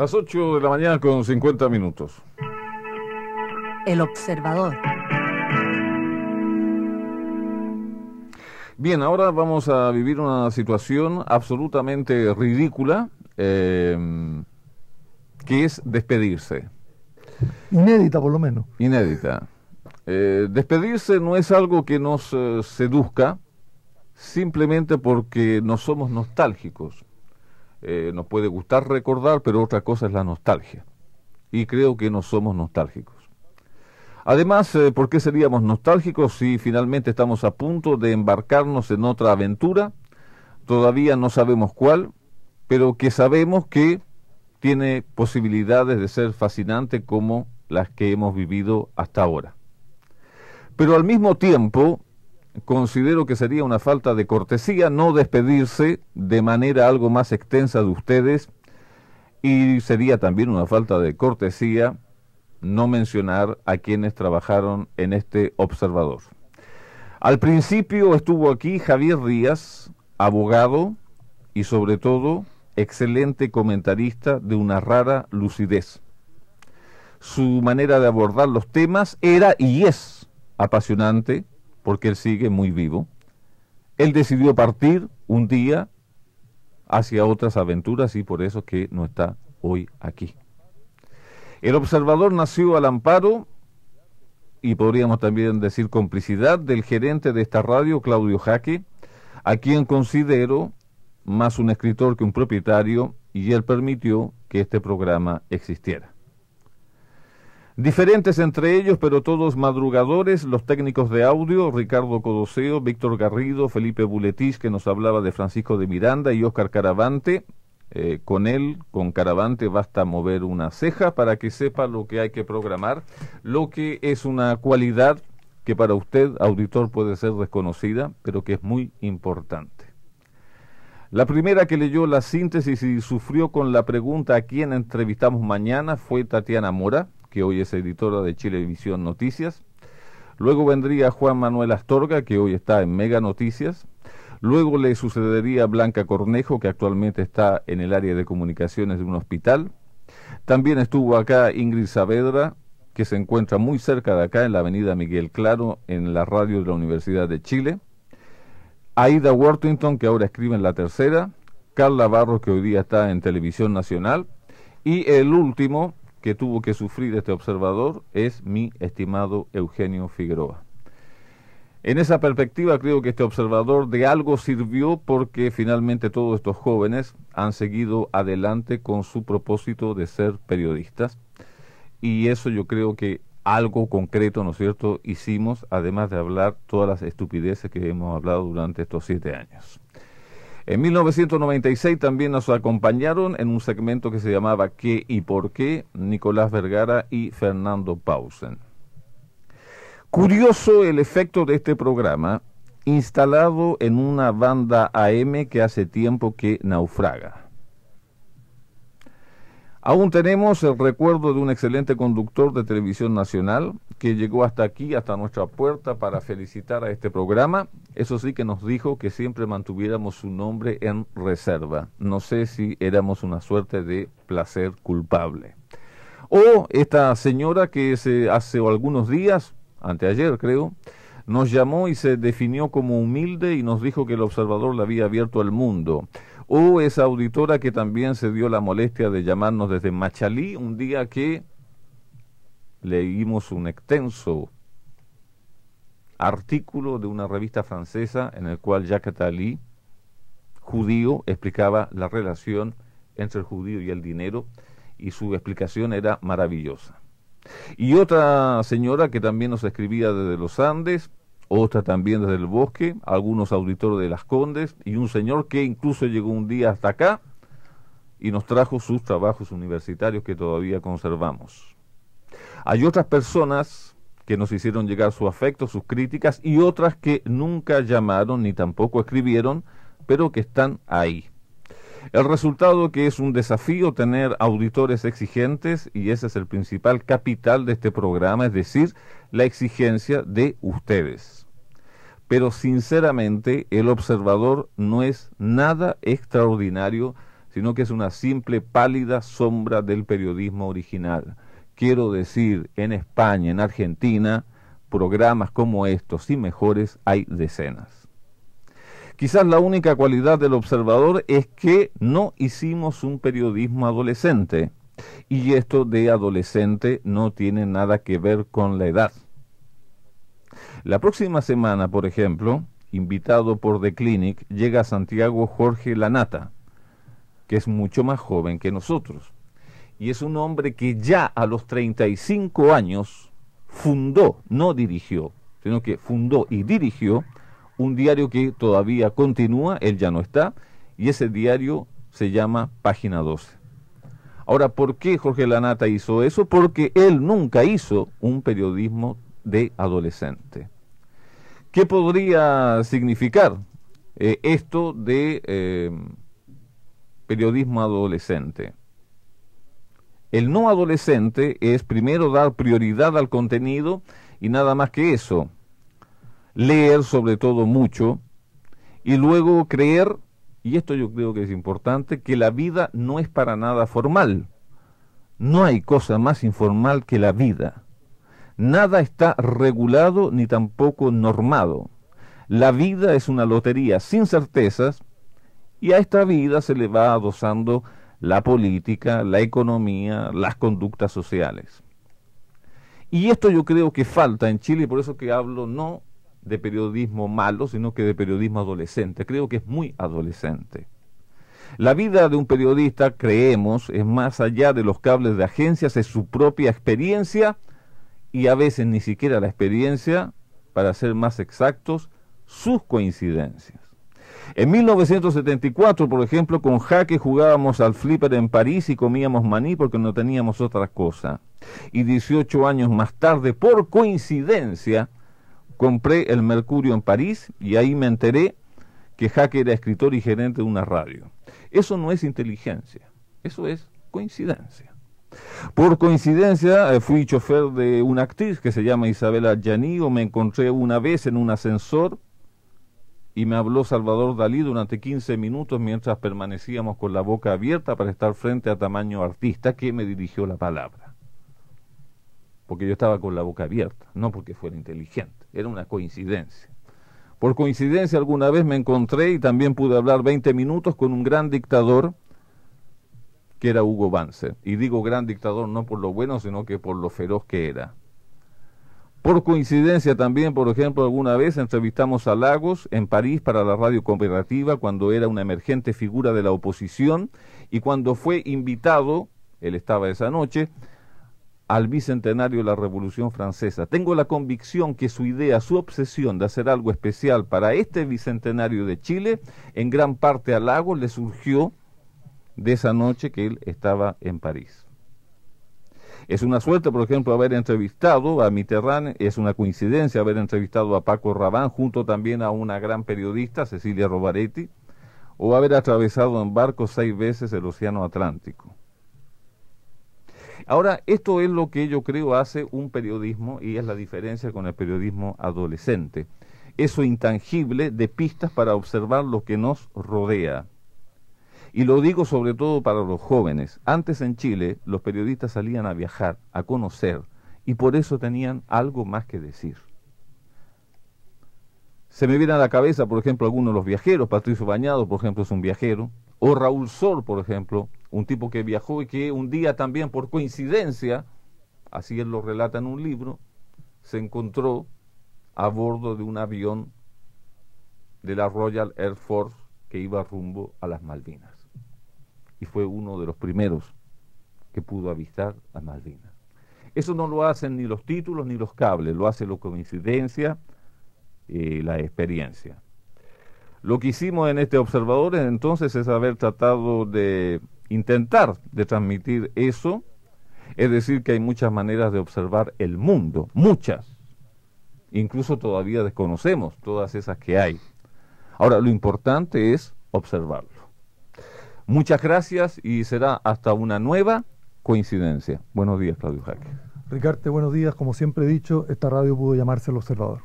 Las 8 de la mañana con 50 minutos. El observador. Bien, ahora vamos a vivir una situación absolutamente ridícula, em, que es despedirse. Inédita, por lo menos. Inédita. Eh, despedirse no es algo que nos eh, seduzca simplemente porque nos somos nostálgicos. Eh, nos puede gustar recordar, pero otra cosa es la nostalgia. Y creo que no somos nostálgicos. Además, eh, ¿por qué seríamos nostálgicos si finalmente estamos a punto de embarcarnos en otra aventura? Todavía no sabemos cuál, pero que sabemos que tiene posibilidades de ser fascinante como las que hemos vivido hasta ahora. Pero al mismo tiempo, considero que sería una falta de cortesía no despedirse de manera algo más extensa de ustedes y sería también una falta de cortesía no mencionar a quienes trabajaron en este observador. Al principio estuvo aquí Javier Díaz, abogado y sobre todo excelente comentarista de una rara lucidez. Su manera de abordar los temas era y es apasionante, porque él sigue muy vivo, él decidió partir un día hacia otras aventuras y por eso que no está hoy aquí. El observador nació al amparo y podríamos también decir complicidad del gerente de esta radio, Claudio Jaque, a quien considero más un escritor que un propietario y él permitió que este programa existiera. Diferentes entre ellos, pero todos madrugadores, los técnicos de audio, Ricardo Codoseo, Víctor Garrido, Felipe Buletich, que nos hablaba de Francisco de Miranda y Oscar Caravante. Eh, con él, con Caravante, basta mover una ceja para que sepa lo que hay que programar, lo que es una cualidad que para usted, auditor, puede ser desconocida, pero que es muy importante. La primera que leyó la síntesis y sufrió con la pregunta a quién entrevistamos mañana fue Tatiana Mora que hoy es editora de Chilevisión Noticias. Luego vendría Juan Manuel Astorga, que hoy está en Mega Noticias. Luego le sucedería Blanca Cornejo, que actualmente está en el área de comunicaciones de un hospital. También estuvo acá Ingrid Saavedra, que se encuentra muy cerca de acá, en la avenida Miguel Claro, en la radio de la Universidad de Chile. Aida Worthington, que ahora escribe en La Tercera. Carla Barros, que hoy día está en Televisión Nacional. Y el último, que tuvo que sufrir este observador es mi estimado Eugenio Figueroa. En esa perspectiva creo que este observador de algo sirvió porque finalmente todos estos jóvenes han seguido adelante con su propósito de ser periodistas y eso yo creo que algo concreto, ¿no es cierto?, hicimos además de hablar todas las estupideces que hemos hablado durante estos siete años. En 1996 también nos acompañaron en un segmento que se llamaba ¿Qué y por qué? Nicolás Vergara y Fernando Pausen. Curioso el efecto de este programa instalado en una banda AM que hace tiempo que naufraga. Aún tenemos el recuerdo de un excelente conductor de televisión nacional que llegó hasta aquí, hasta nuestra puerta, para felicitar a este programa. Eso sí que nos dijo que siempre mantuviéramos su nombre en reserva. No sé si éramos una suerte de placer culpable. O esta señora que se hace algunos días, anteayer creo, nos llamó y se definió como humilde y nos dijo que el observador la había abierto al mundo. O esa auditora que también se dio la molestia de llamarnos desde Machalí un día que leímos un extenso artículo de una revista francesa en el cual Jacques judío, explicaba la relación entre el judío y el dinero y su explicación era maravillosa. Y otra señora que también nos escribía desde los Andes, otra también desde el bosque, algunos auditores de las Condes y un señor que incluso llegó un día hasta acá y nos trajo sus trabajos universitarios que todavía conservamos. Hay otras personas que nos hicieron llegar su afecto, sus críticas y otras que nunca llamaron ni tampoco escribieron, pero que están ahí. El resultado que es un desafío tener auditores exigentes y ese es el principal capital de este programa, es decir, la exigencia de ustedes. Pero sinceramente el observador no es nada extraordinario, sino que es una simple pálida sombra del periodismo original. Quiero decir, en España, en Argentina, programas como estos y mejores hay decenas. Quizás la única cualidad del observador es que no hicimos un periodismo adolescente. Y esto de adolescente no tiene nada que ver con la edad. La próxima semana, por ejemplo, invitado por The Clinic, llega a Santiago Jorge Lanata, que es mucho más joven que nosotros. Y es un hombre que ya a los 35 años fundó, no dirigió, sino que fundó y dirigió un diario que todavía continúa, él ya no está, y ese diario se llama Página 12. Ahora, ¿por qué Jorge Lanata hizo eso? Porque él nunca hizo un periodismo de adolescente. ¿Qué podría significar eh, esto de eh, periodismo adolescente? El no adolescente es primero dar prioridad al contenido y nada más que eso leer sobre todo mucho y luego creer, y esto yo creo que es importante, que la vida no es para nada formal. No hay cosa más informal que la vida. Nada está regulado ni tampoco normado. La vida es una lotería sin certezas y a esta vida se le va adosando la política, la economía, las conductas sociales. Y esto yo creo que falta en Chile, por eso que hablo no de periodismo malo, sino que de periodismo adolescente. Creo que es muy adolescente. La vida de un periodista, creemos, es más allá de los cables de agencias, es su propia experiencia y a veces ni siquiera la experiencia, para ser más exactos, sus coincidencias. En 1974, por ejemplo, con Jaque jugábamos al flipper en París y comíamos maní porque no teníamos otra cosa. Y 18 años más tarde, por coincidencia, compré el Mercurio en París y ahí me enteré que Jaque era escritor y gerente de una radio. Eso no es inteligencia, eso es coincidencia. Por coincidencia eh, fui chofer de una actriz que se llama Isabela Yanigo, me encontré una vez en un ascensor y me habló Salvador Dalí durante 15 minutos mientras permanecíamos con la boca abierta para estar frente a tamaño artista que me dirigió la palabra. Porque yo estaba con la boca abierta, no porque fuera inteligente. Era una coincidencia. Por coincidencia alguna vez me encontré y también pude hablar 20 minutos con un gran dictador que era Hugo Banzer. Y digo gran dictador no por lo bueno, sino que por lo feroz que era. Por coincidencia también, por ejemplo, alguna vez entrevistamos a Lagos en París para la radio cooperativa cuando era una emergente figura de la oposición y cuando fue invitado, él estaba esa noche, al bicentenario de la Revolución Francesa. Tengo la convicción que su idea, su obsesión de hacer algo especial para este bicentenario de Chile, en gran parte al lago, le surgió de esa noche que él estaba en París. Es una suerte, por ejemplo, haber entrevistado a Mitterrand, es una coincidencia haber entrevistado a Paco Rabán, junto también a una gran periodista, Cecilia Robaretti, o haber atravesado en barco seis veces el Océano Atlántico. Ahora, esto es lo que yo creo hace un periodismo y es la diferencia con el periodismo adolescente. Eso intangible de pistas para observar lo que nos rodea. Y lo digo sobre todo para los jóvenes. Antes en Chile los periodistas salían a viajar, a conocer, y por eso tenían algo más que decir. Se me viene a la cabeza, por ejemplo, algunos de los viajeros, Patricio Bañado, por ejemplo, es un viajero, o Raúl Sol, por ejemplo, un tipo que viajó y que un día también por coincidencia, así él lo relata en un libro, se encontró a bordo de un avión de la Royal Air Force que iba rumbo a las Malvinas. Y fue uno de los primeros que pudo avistar a Malvinas. Eso no lo hacen ni los títulos ni los cables, lo hace la coincidencia, y eh, la experiencia. Lo que hicimos en este observador entonces es haber tratado de intentar de transmitir eso, es decir, que hay muchas maneras de observar el mundo, muchas. Incluso todavía desconocemos todas esas que hay. Ahora, lo importante es observarlo. Muchas gracias y será hasta una nueva coincidencia. Buenos días, Claudio Jaque. Ricardo, buenos días. Como siempre he dicho, esta radio pudo llamarse El Observador.